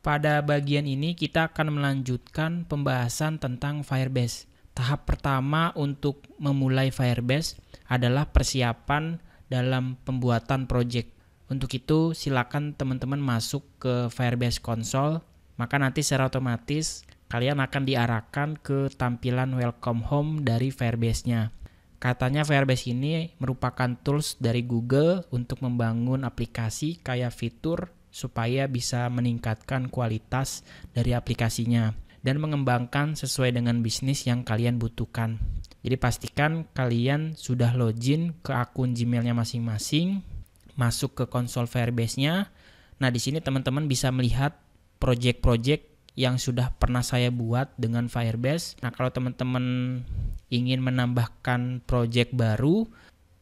Pada bagian ini kita akan melanjutkan pembahasan tentang Firebase. Tahap pertama untuk memulai Firebase adalah persiapan dalam pembuatan project. Untuk itu silakan teman-teman masuk ke Firebase Console, maka nanti secara otomatis kalian akan diarahkan ke tampilan welcome home dari Firebase-nya. Katanya Firebase ini merupakan tools dari Google untuk membangun aplikasi kayak fitur supaya bisa meningkatkan kualitas dari aplikasinya dan mengembangkan sesuai dengan bisnis yang kalian butuhkan. Jadi pastikan kalian sudah login ke akun Gmailnya masing-masing, masuk ke konsol Firebase-nya. Nah, di sini teman-teman bisa melihat project-project yang sudah pernah saya buat dengan Firebase. Nah, kalau teman-teman ingin menambahkan project baru,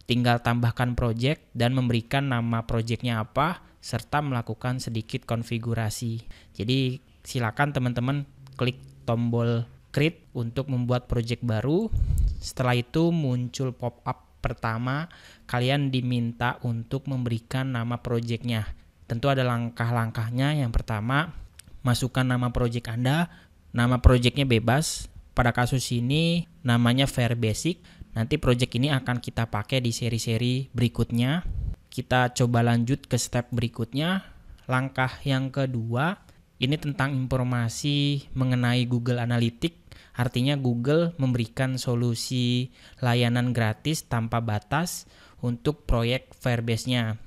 Tinggal tambahkan project dan memberikan nama projectnya apa, serta melakukan sedikit konfigurasi. Jadi silakan teman-teman klik tombol create untuk membuat project baru. Setelah itu muncul pop-up pertama, kalian diminta untuk memberikan nama projectnya. Tentu ada langkah-langkahnya. Yang pertama, masukkan nama project Anda. Nama projectnya bebas. Pada kasus ini namanya Fair Basic Nanti project ini akan kita pakai di seri-seri berikutnya. Kita coba lanjut ke step berikutnya. Langkah yang kedua ini tentang informasi mengenai Google Analytics. Artinya Google memberikan solusi layanan gratis tanpa batas untuk proyek Firebase-nya.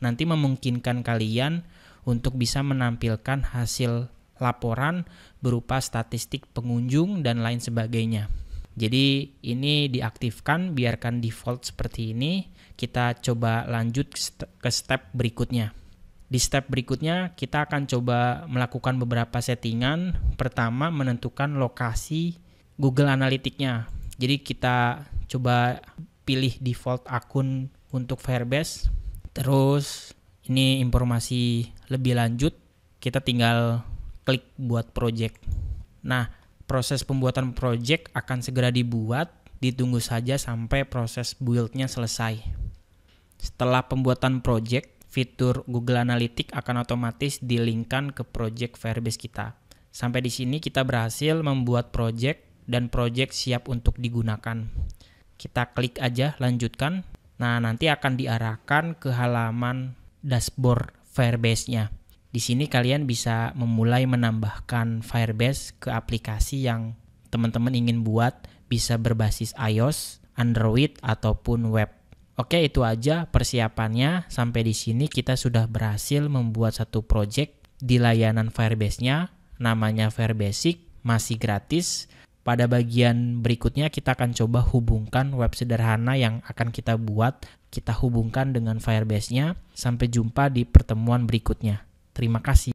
Nanti memungkinkan kalian untuk bisa menampilkan hasil laporan berupa statistik pengunjung dan lain sebagainya. Jadi ini diaktifkan, biarkan default seperti ini. Kita coba lanjut ke step berikutnya. Di step berikutnya kita akan coba melakukan beberapa settingan. Pertama menentukan lokasi Google Analytics-nya. Jadi kita coba pilih default akun untuk Firebase. Terus ini informasi lebih lanjut kita tinggal klik buat project. Nah, proses pembuatan project akan segera dibuat, ditunggu saja sampai proses buildnya selesai. Setelah pembuatan project, fitur Google Analytics akan otomatis dilingkan ke project Firebase kita. Sampai di sini kita berhasil membuat project dan project siap untuk digunakan. Kita klik aja lanjutkan. Nah, nanti akan diarahkan ke halaman dashboard Firebase-nya. Di sini kalian bisa memulai menambahkan Firebase ke aplikasi yang teman-teman ingin buat bisa berbasis iOS, Android ataupun web. Oke, itu aja persiapannya. Sampai di sini kita sudah berhasil membuat satu project di layanan Firebase-nya, namanya Firebasic, masih gratis. Pada bagian berikutnya kita akan coba hubungkan web sederhana yang akan kita buat, kita hubungkan dengan Firebase-nya. Sampai jumpa di pertemuan berikutnya. Terima kasih.